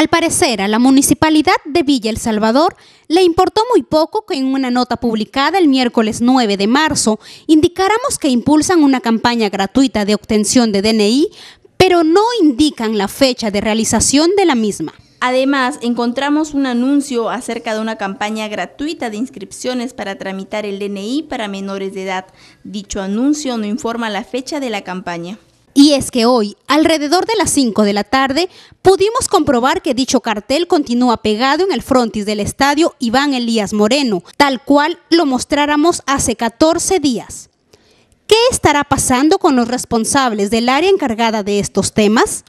Al parecer, a la municipalidad de Villa El Salvador le importó muy poco que en una nota publicada el miércoles 9 de marzo indicáramos que impulsan una campaña gratuita de obtención de DNI, pero no indican la fecha de realización de la misma. Además, encontramos un anuncio acerca de una campaña gratuita de inscripciones para tramitar el DNI para menores de edad. Dicho anuncio no informa la fecha de la campaña. Y es que hoy, alrededor de las 5 de la tarde, pudimos comprobar que dicho cartel continúa pegado en el frontis del estadio Iván Elías Moreno, tal cual lo mostráramos hace 14 días. ¿Qué estará pasando con los responsables del área encargada de estos temas?